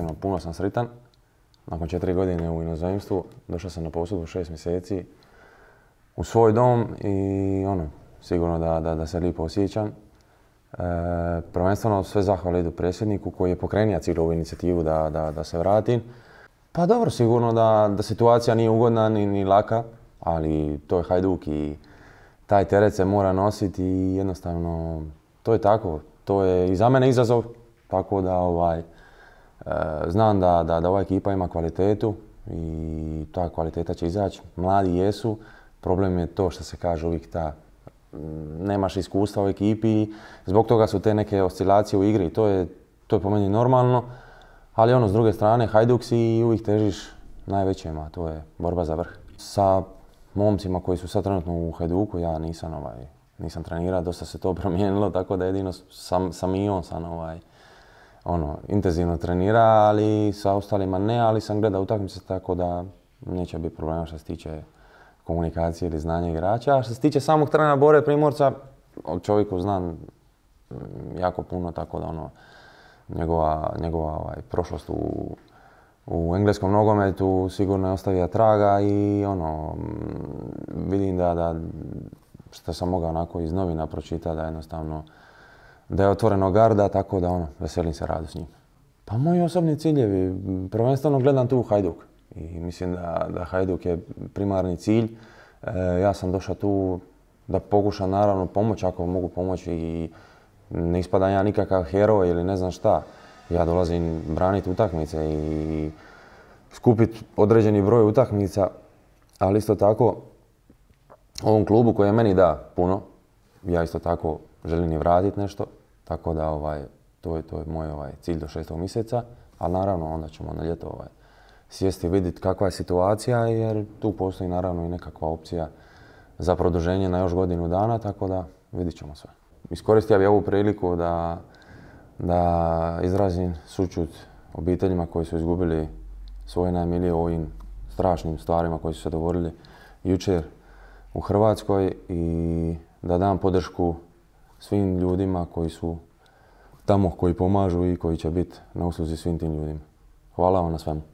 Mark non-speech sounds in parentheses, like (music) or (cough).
iskreno puno sam sretan. Nakon četiri godine u inozemstvu došao sam na posudu šest mjeseci u svoj dom i ono, sigurno da, da, da se lijepo osjećam. E, prvenstveno sve zahvale idu predsjedniku koji je pokrenio cijelu ovu inicijativu da, da se vratim. Pa dobro, sigurno da situacija nije ugodna ni, ni laka, ali to je Hajduk i taj teret se mora nositi i jednostavno to je tako. To je i za mene izazov, tako da ovaj, Eh, znam da, ova ekipa ima kvalitetu i ta kvaliteta će izaći. Mladi jesu, problem je to što se kaže uvijek ta mm, nemaš iskustva u ekipi zbog toga su te neke oscilacije u igri to je, po meni normalno. Ali ono, s druge strane, Hajduk si uvijek težiš najvećima, to je borba za vrh. Sa momcima koji su sad trenutno u Hajduku, ja nisam, ovaj, nisam trenirao, dosta se to (laughs) promijenilo, tako da jedino sam, sam i on sam ovaj, ono, intenzivno trenira, ali sa ostalima ne, ali sam gledao utakmice tako da neće biti problema što se tiče komunikacije ili znanja igrača. A što se tiče samog trenera Bore Primorca, o čovjeku znam mm, jako puno, tako da ono, njegova, njegova ovaj, prošlost u, u engleskom nogometu sigurno je ostavio traga i ono, mm, vidim da, da što sam mogao onako iz novina pročitati da jednostavno da je otvoreno garda, tako da ono, veselim se radu s njim. Pa moji osobni ciljevi, prvenstveno gledam tu Hajduk. I mislim da, da Hajduk je primarni cilj. E, ja sam došao tu da pokušam naravno pomoći ako mogu pomoći i ne ispadam ja nikakav heroj ili ne znam šta. Ja dolazim braniti utakmice i skupiti određeni broj utakmica, ali isto tako ovom klubu koji je meni da puno, ja isto tako želim i vratiti nešto tako da ovaj, to je, to je moj ovaj, cilj do šestog mjeseca, ali naravno onda ćemo na ljeto ovaj, sjesti i vidjeti kakva je situacija jer tu postoji naravno i nekakva opcija za produženje na još godinu dana, tako da vidit ćemo sve. Iskoristio bih ovu priliku da, da izrazim sučut obiteljima koji su izgubili svoje najmilije u ovim strašnim stvarima koji su se dogodili jučer u Hrvatskoj i da dam podršku svim ljudima koji su tamo, koji pomažu i koji će biti na usluzi svim tim ljudima. Hvala vam na svemu.